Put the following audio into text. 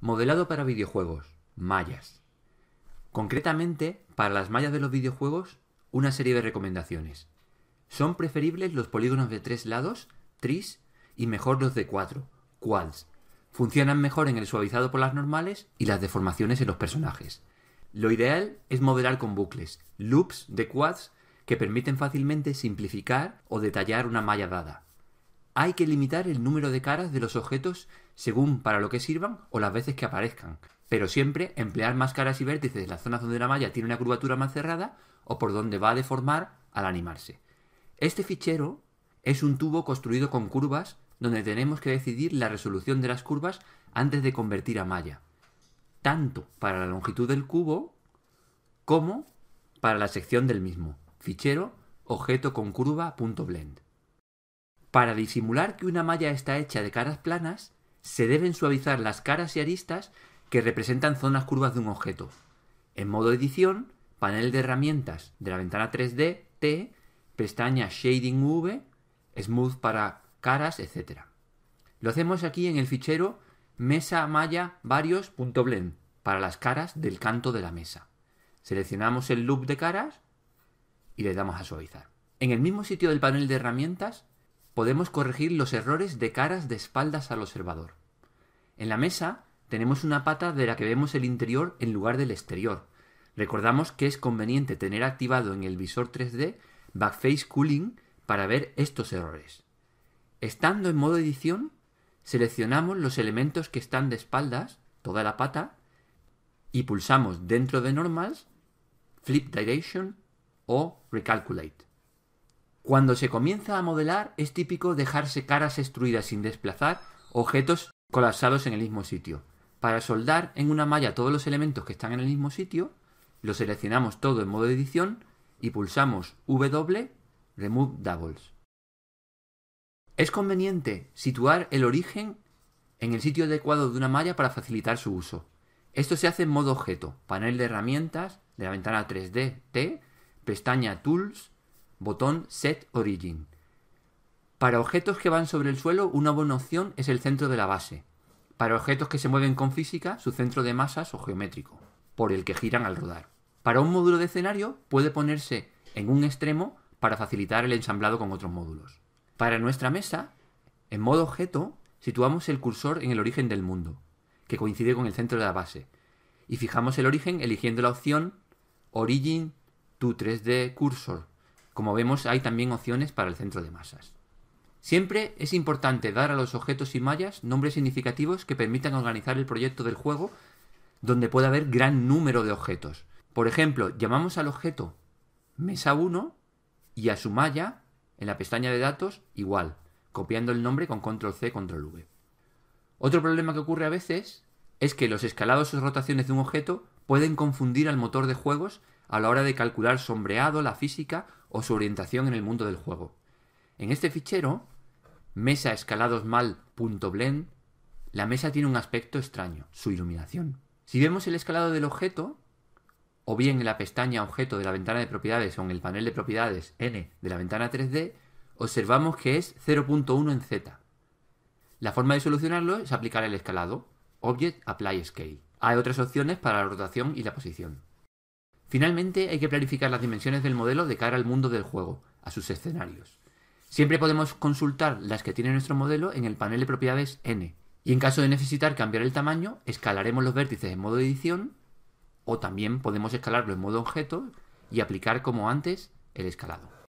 Modelado para videojuegos, mallas. Concretamente, para las mallas de los videojuegos, una serie de recomendaciones. Son preferibles los polígonos de tres lados, tris, y mejor los de cuatro, quads. Funcionan mejor en el suavizado por las normales y las deformaciones en los personajes. Lo ideal es modelar con bucles, loops de quads que permiten fácilmente simplificar o detallar una malla dada. Hay que limitar el número de caras de los objetos según para lo que sirvan o las veces que aparezcan. Pero siempre emplear más caras y vértices en las zonas donde la malla tiene una curvatura más cerrada o por donde va a deformar al animarse. Este fichero es un tubo construido con curvas donde tenemos que decidir la resolución de las curvas antes de convertir a malla, tanto para la longitud del cubo como para la sección del mismo, fichero objeto con curva Para disimular que una malla está hecha de caras planas, se deben suavizar las caras y aristas que representan zonas curvas de un objeto. En modo edición, panel de herramientas de la ventana 3D, T, pestaña Shading V, Smooth para caras, etc. Lo hacemos aquí en el fichero mesa malla varios.blend para las caras del canto de la mesa. Seleccionamos el loop de caras y le damos a suavizar. En el mismo sitio del panel de herramientas podemos corregir los errores de caras de espaldas al observador. En la mesa tenemos una pata de la que vemos el interior en lugar del exterior. Recordamos que es conveniente tener activado en el visor 3D Backface Cooling para ver estos errores. Estando en modo edición, seleccionamos los elementos que están de espaldas, toda la pata, y pulsamos dentro de Normals, Flip Direction o Recalculate. Cuando se comienza a modelar es típico dejarse caras extruidas sin desplazar objetos colapsados en el mismo sitio. Para soldar en una malla todos los elementos que están en el mismo sitio, lo seleccionamos todo en modo edición y pulsamos W Remove Doubles. Es conveniente situar el origen en el sitio adecuado de una malla para facilitar su uso. Esto se hace en modo objeto, panel de herramientas de la ventana 3D T, pestaña Tools, botón Set Origin. Para objetos que van sobre el suelo, una buena opción es el centro de la base. Para objetos que se mueven con física, su centro de masas o geométrico, por el que giran al rodar. Para un módulo de escenario, puede ponerse en un extremo para facilitar el ensamblado con otros módulos. Para nuestra mesa, en modo objeto, situamos el cursor en el origen del mundo, que coincide con el centro de la base, y fijamos el origen eligiendo la opción Origin to 3D Cursor. Como vemos, hay también opciones para el centro de masas. Siempre es importante dar a los objetos y mallas nombres significativos que permitan organizar el proyecto del juego donde puede haber gran número de objetos. Por ejemplo, llamamos al objeto mesa 1 y a su malla en la pestaña de datos igual, copiando el nombre con control C, control V. Otro problema que ocurre a veces es que los escalados o rotaciones de un objeto pueden confundir al motor de juegos a la hora de calcular sombreado, la física o su orientación en el mundo del juego. En este fichero mesa escalados malblend la mesa tiene un aspecto extraño, su iluminación. Si vemos el escalado del objeto, o bien en la pestaña objeto de la ventana de propiedades o en el panel de propiedades N de la ventana 3D, observamos que es 0.1 en Z. La forma de solucionarlo es aplicar el escalado, Object Apply Scale. Hay otras opciones para la rotación y la posición. Finalmente, hay que planificar las dimensiones del modelo de cara al mundo del juego, a sus escenarios. Siempre podemos consultar las que tiene nuestro modelo en el panel de propiedades N. Y en caso de necesitar cambiar el tamaño, escalaremos los vértices en modo edición o también podemos escalarlo en modo objeto y aplicar como antes el escalado.